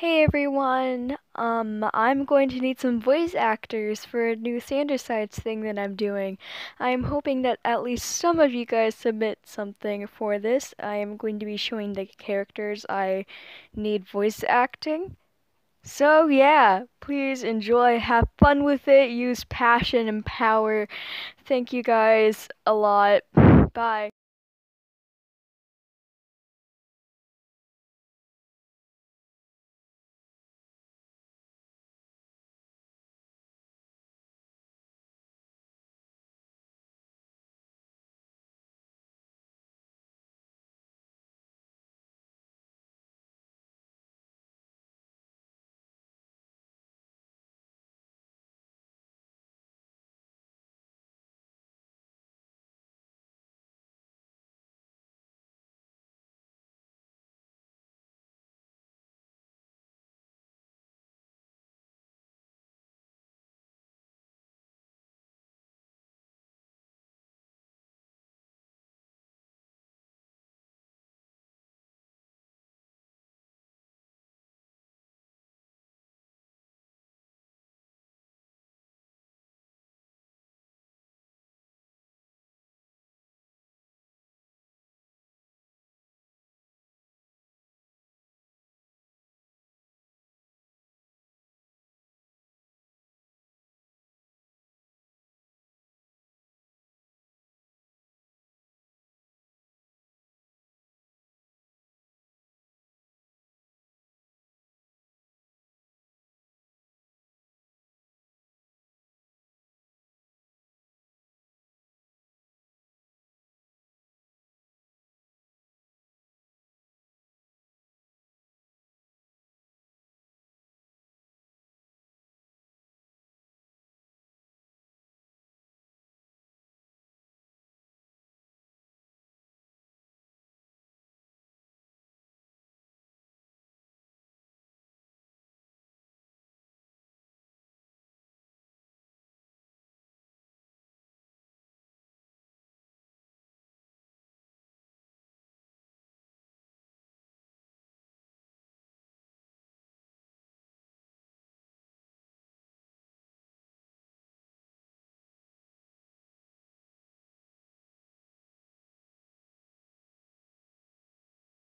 Hey everyone, um, I'm going to need some voice actors for a new Sandersides thing that I'm doing. I'm hoping that at least some of you guys submit something for this. I am going to be showing the characters I need voice acting. So yeah, please enjoy, have fun with it, use passion and power. Thank you guys a lot. Bye.